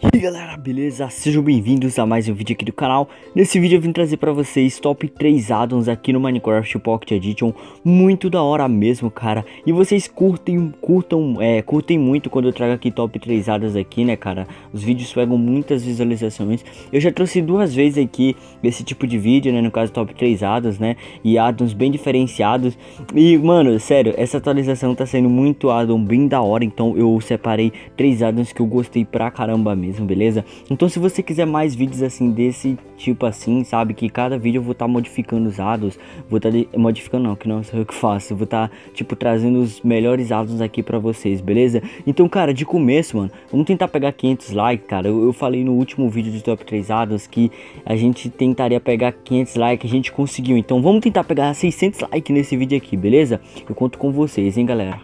E aí galera, beleza? Sejam bem-vindos a mais um vídeo aqui do canal. Nesse vídeo eu vim trazer para vocês top 3 addons aqui no Minecraft Pocket Edition. Muito da hora mesmo, cara. E vocês curtem, curtam, é, curtem muito quando eu trago aqui top 3 addons aqui, né, cara? Os vídeos pegam muitas visualizações. Eu já trouxe duas vezes aqui esse tipo de vídeo, né, no caso top 3 addons, né? E addons bem diferenciados. E, mano, sério, essa atualização tá sendo muito addon bem da hora, então eu separei três addons que eu gostei pra caramba mesmo mesmo, beleza? Então se você quiser mais vídeos assim desse tipo assim, sabe? Que cada vídeo eu vou estar tá modificando os dados. vou estar tá modificando não, que não sei o que faço, vou estar tá, tipo trazendo os melhores dados aqui para vocês, beleza? Então, cara, de começo, mano, vamos tentar pegar 500 likes, cara. Eu, eu falei no último vídeo de top 3 dados que a gente tentaria pegar 500 likes, a gente conseguiu. Então, vamos tentar pegar 600 likes nesse vídeo aqui, beleza? Eu conto com vocês, hein, galera?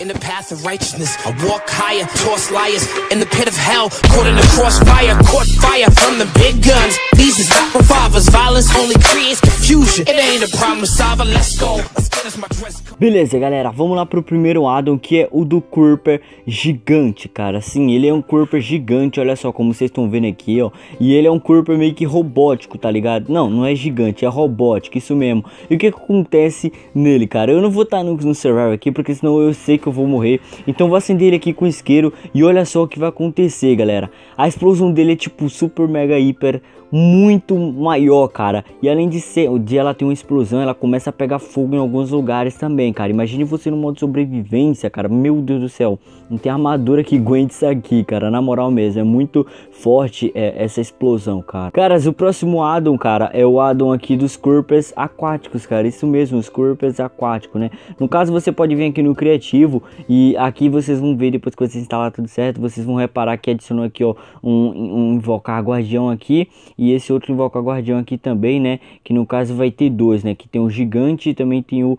In the path of righteousness, I walk higher, toss liars in the pit of hell, caught in the crossfire, caught fire from the big guns. These is not revolvers, violence only creates confusion. It ain't a problem solver, let's go. Beleza, galera, vamos lá pro primeiro addon, que é o do corpo gigante, cara. Sim, ele é um corpo gigante, olha só como vocês estão vendo aqui, ó. E ele é um corpo meio que robótico, tá ligado? Não, não é gigante, é robótico, isso mesmo. E o que, acontece nele, cara? Eu não vou estar tá no, no server aqui, porque senão eu sei que eu vou morrer. Então vou acender ele aqui com isqueiro e olha só o que vai acontecer, galera. A explosão dele é tipo super mega hiper muito maior, cara. E além de ser, o dia ela tem uma explosão, ela começa a pegar fogo em alguns lugares também, cara. Imagine você no modo sobrevivência, cara. Meu Deus do céu, não tem armadura que aguente isso aqui, cara. Na moral mesmo, é muito forte é, essa explosão, cara. Caras, o próximo addon, cara, é o addon aqui dos corpos aquáticos, cara. Isso mesmo, os corpos aquáticos, né? No caso, você pode vir aqui no criativo e aqui vocês vão ver depois que você instalar tudo certo, vocês vão reparar que adicionou aqui, ó, um, um invocar guardião aqui e esse outro invocar guardião aqui também, né? Que no caso vai ter dois, né? Que tem o gigante e também tem o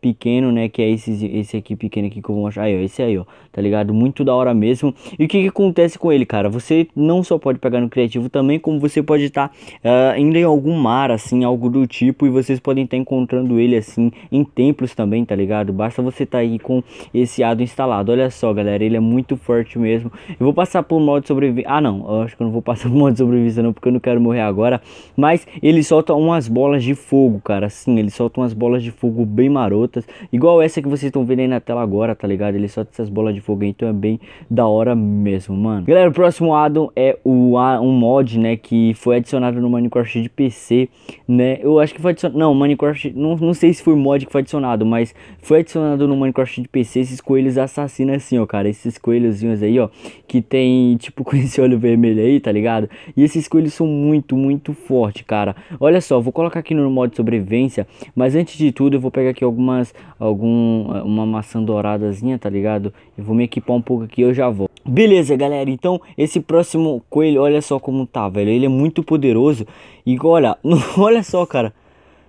pequeno, né? Que é esse, esse aqui pequeno aqui que eu vou mostrar. Aí, ó, esse aí, ó. Tá ligado? Muito da hora mesmo. E o que, que acontece com ele, cara? Você não só pode pegar no criativo também, como você pode estar tá, uh, indo em algum mar, assim, algo do tipo. E vocês podem estar tá encontrando ele, assim, em templos também, tá ligado? Basta você tá aí com esse ado instalado. Olha só, galera. Ele é muito forte mesmo. Eu vou passar por modo sobrevivência. Ah, não. Eu acho que eu não vou passar por modo sobrevivência, não. Porque eu não quero morrer agora. Mas ele solta umas bolas de fogo, cara. Sim, ele solta umas bolas de fogo bem maroto Igual essa que vocês estão vendo aí na tela agora, tá ligado? Ele é solta essas bolas de fogo, então é bem da hora mesmo, mano. Galera, o próximo addon é o, um mod, né, que foi adicionado no Minecraft de PC, né? Eu acho que foi adicionado... Não, Minecraft... Não, não sei se foi mod que foi adicionado, mas foi adicionado no Minecraft de PC esses coelhos assassinos assim, ó, cara. Esses coelhozinhos aí, ó, que tem, tipo, com esse olho vermelho aí, tá ligado? E esses coelhos são muito, muito fortes, cara. Olha só, vou colocar aqui no modo sobrevivência, mas antes de tudo eu vou pegar aqui algumas maçãs, algum uma maçã douradazinha, tá ligado? Eu vou me equipar um pouco aqui, eu já vou. Beleza, galera. Então, esse próximo coelho, olha só como tá, velho. Ele é muito poderoso. E olha, não, olha só, cara.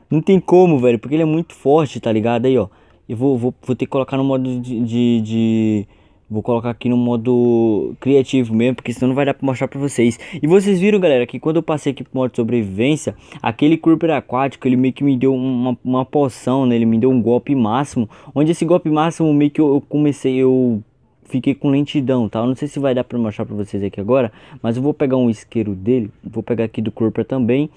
Não tem como, velho, porque ele é muito forte, tá ligado? Aí, ó. Eu vou, vou, vou ter que colocar no modo de, de, de Vou colocar aqui no modo criativo mesmo, porque senão não vai dar pra mostrar pra vocês. E vocês viram, galera, que quando eu passei aqui pro modo sobrevivência, aquele corpo aquático, ele meio que me deu uma, uma poção, né? Ele me deu um golpe máximo, onde esse golpe máximo meio que eu, eu comecei, eu fiquei com lentidão, tá? Eu não sei se vai dar pra mostrar pra vocês aqui agora, mas eu vou pegar um isqueiro dele, vou pegar aqui do corpo também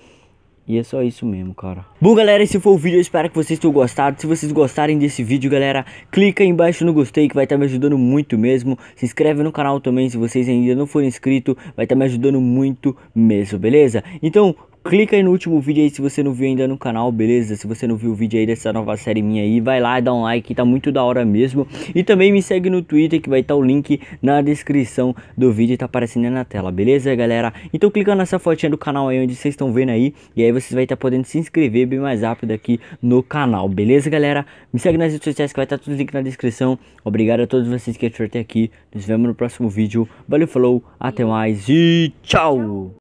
e é só isso mesmo, cara. Bom, galera, esse foi o vídeo. Eu espero que vocês tenham gostado. Se vocês gostarem desse vídeo, galera, clica aí embaixo no gostei que vai estar tá me ajudando muito mesmo. Se inscreve no canal também se vocês ainda não forem inscritos. Vai estar tá me ajudando muito mesmo, beleza? Então, Clica aí no último vídeo aí se você não viu ainda no canal, beleza? Se você não viu o vídeo aí dessa nova série minha aí, vai lá e dá um like, tá muito da hora mesmo. E também me segue no Twitter que vai estar tá o link na descrição do vídeo, tá aparecendo aí na tela, beleza galera? Então clica nessa fotinha do canal aí onde vocês estão vendo aí, e aí vocês vai estar tá podendo se inscrever bem mais rápido aqui no canal, beleza galera? Me segue nas redes sociais que vai estar tá tudo link na descrição. Obrigado a todos vocês que até aqui, nos vemos no próximo vídeo. Valeu, falou, até mais e tchau!